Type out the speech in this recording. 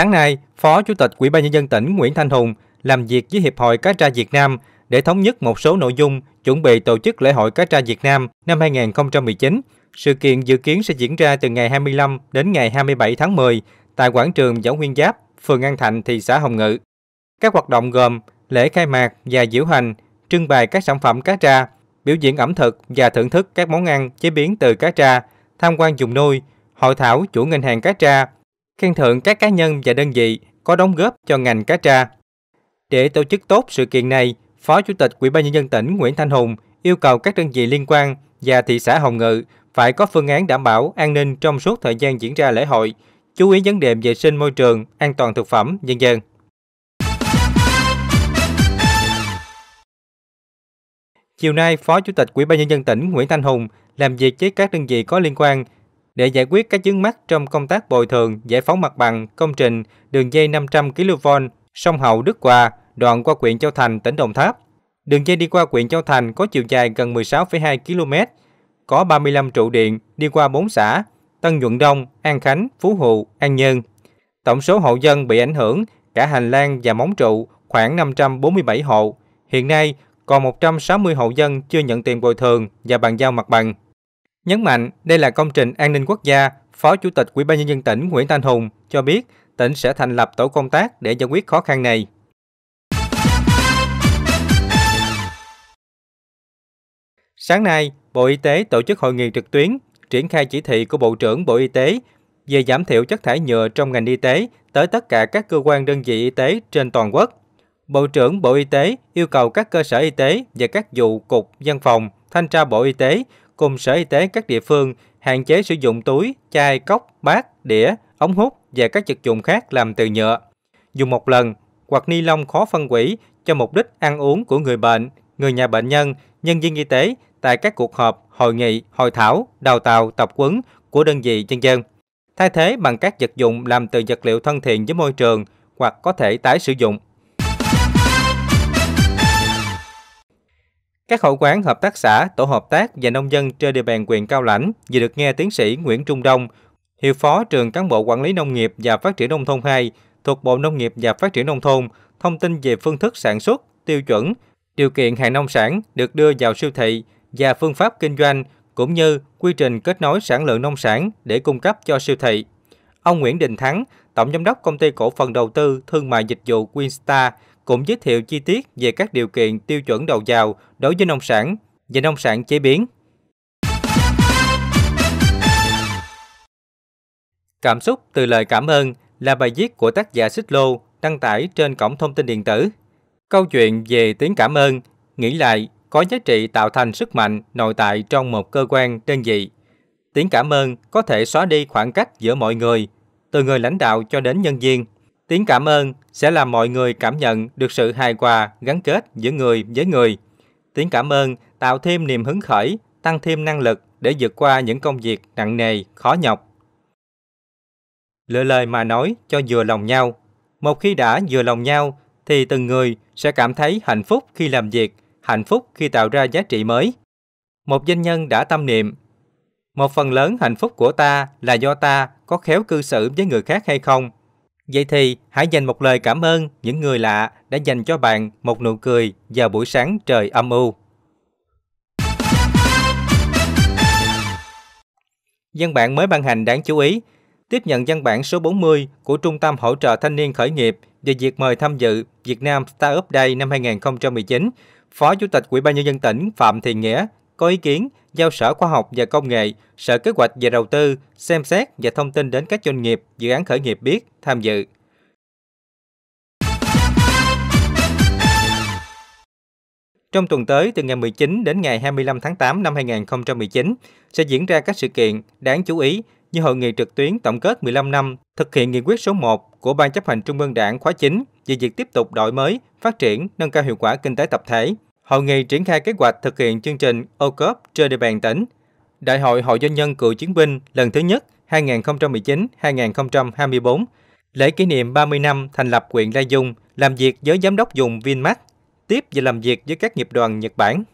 Sáng nay, Phó Chủ tịch Ủy ban nhân dân tỉnh Nguyễn Thanh Hùng làm việc với Hiệp hội Cá tra Việt Nam để thống nhất một số nội dung chuẩn bị tổ chức lễ hội cá tra Việt Nam năm 2019. Sự kiện dự kiến sẽ diễn ra từ ngày 25 đến ngày 27 tháng 10 tại quảng trường Võ Nguyên Giáp, phường An Thạnh, thị xã Hồng Ngự. Các hoạt động gồm lễ khai mạc và diễu hành, trưng bày các sản phẩm cá tra, biểu diễn ẩm thực và thưởng thức các món ăn chế biến từ cá tra, tham quan dùng nuôi, hội thảo chủ ngành hàng cá tra, khen thưởng các cá nhân và đơn vị có đóng góp cho ngành cá tra. Để tổ chức tốt sự kiện này, Phó Chủ tịch Ủy ban nhân dân tỉnh Nguyễn Thanh Hùng yêu cầu các đơn vị liên quan và thị xã Hồng Ngự phải có phương án đảm bảo an ninh trong suốt thời gian diễn ra lễ hội, chú ý vấn đề vệ sinh môi trường, an toàn thực phẩm, nhân dân. Chiều nay, Phó Chủ tịch Ủy ban nhân dân tỉnh Nguyễn Thanh Hùng làm việc với các đơn vị có liên quan để giải quyết các chướng mắc trong công tác bồi thường, giải phóng mặt bằng, công trình đường dây 500 kV sông Hậu Đức Hòa, đoạn qua huyện Châu Thành, tỉnh Đồng Tháp. Đường dây đi qua huyện Châu Thành có chiều dài gần 16,2 km, có 35 trụ điện đi qua 4 xã Tân Nhuận Đông, An Khánh, Phú Hữu, An nhân Tổng số hộ dân bị ảnh hưởng cả hành lang và móng trụ khoảng 547 hộ. Hiện nay còn 160 hộ dân chưa nhận tiền bồi thường và bàn giao mặt bằng. Nhấn mạnh đây là công trình an ninh quốc gia, Phó Chủ tịch Ủy ban nhân dân tỉnh Nguyễn Thanh Hùng cho biết tỉnh sẽ thành lập tổ công tác để giải quyết khó khăn này. Sáng nay, Bộ Y tế tổ chức hội nghị trực tuyến triển khai chỉ thị của Bộ trưởng Bộ Y tế về giảm thiểu chất thải nhựa trong ngành y tế tới tất cả các cơ quan đơn vị y tế trên toàn quốc. Bộ trưởng Bộ Y tế yêu cầu các cơ sở y tế và các vụ cục, văn phòng, thanh tra Bộ Y tế cùng Sở Y tế các địa phương hạn chế sử dụng túi, chai, cốc, bát, đĩa, ống hút và các vật dụng khác làm từ nhựa. Dùng một lần hoặc ni lông khó phân hủy cho mục đích ăn uống của người bệnh, người nhà bệnh nhân, nhân viên y tế tại các cuộc họp, hội nghị, hội thảo, đào tạo, tập huấn của đơn vị dân dân. Thay thế bằng các vật dụng làm từ vật liệu thân thiện với môi trường hoặc có thể tái sử dụng. Các hội quán hợp tác xã, tổ hợp tác và nông dân trên địa bàn quyền Cao Lãnh vừa được nghe tiến sĩ Nguyễn Trung Đông, hiệu phó trường cán bộ quản lý nông nghiệp và phát triển nông thôn 2 thuộc Bộ Nông nghiệp và Phát triển nông thôn, thông tin về phương thức sản xuất, tiêu chuẩn, điều kiện hàng nông sản được đưa vào siêu thị và phương pháp kinh doanh cũng như quy trình kết nối sản lượng nông sản để cung cấp cho siêu thị. Ông Nguyễn Đình Thắng, Tổng Giám đốc Công ty Cổ phần Đầu tư Thương mại Dịch vụ Winstar, cũng giới thiệu chi tiết về các điều kiện tiêu chuẩn đầu vào đối với nông sản và nông sản chế biến. Cảm xúc từ lời cảm ơn là bài viết của tác giả Xích Lô đăng tải trên cổng thông tin điện tử. Câu chuyện về tiếng cảm ơn, nghĩ lại, có giá trị tạo thành sức mạnh nội tại trong một cơ quan đơn vị. Tiếng cảm ơn có thể xóa đi khoảng cách giữa mọi người, từ người lãnh đạo cho đến nhân viên Tiếng cảm ơn sẽ làm mọi người cảm nhận được sự hài hòa, gắn kết giữa người với người. Tiếng cảm ơn tạo thêm niềm hứng khởi, tăng thêm năng lực để vượt qua những công việc nặng nề, khó nhọc. Lựa lời mà nói cho vừa lòng nhau. Một khi đã vừa lòng nhau thì từng người sẽ cảm thấy hạnh phúc khi làm việc, hạnh phúc khi tạo ra giá trị mới. Một doanh nhân đã tâm niệm, một phần lớn hạnh phúc của ta là do ta có khéo cư xử với người khác hay không Vậy thì hãy dành một lời cảm ơn những người lạ đã dành cho bạn một nụ cười vào buổi sáng trời âm u. Văn bản mới ban hành đáng chú ý, tiếp nhận văn bản số 40 của Trung tâm Hỗ trợ Thanh niên Khởi nghiệp về việc mời tham dự Việt Nam Startup Day năm 2019, Phó Chủ tịch Ủy ban nhân dân tỉnh Phạm Thị Nghĩa có ý kiến giao Sở Khoa học và Công nghệ, Sở Kế hoạch và Đầu tư xem xét và thông tin đến các doanh nghiệp, dự án khởi nghiệp biết tham dự. Trong tuần tới, từ ngày 19 đến ngày 25 tháng 8 năm 2019, sẽ diễn ra các sự kiện đáng chú ý như hội nghị trực tuyến tổng kết 15 năm thực hiện nghị quyết số 1 của Ban chấp hành Trung ương Đảng khóa 9 về việc tiếp tục đổi mới, phát triển, nâng cao hiệu quả kinh tế tập thể, hội nghị triển khai kế hoạch thực hiện chương trình ô cốp trên địa bàn tỉnh, Đại hội Hội Doanh nhân Cựu Chiến binh lần thứ nhất 2019-2024, lễ kỷ niệm 30 năm thành lập huyện Lai Dung, làm việc với giám đốc dùng Vinmart, tiếp và làm việc với các nghiệp đoàn Nhật Bản.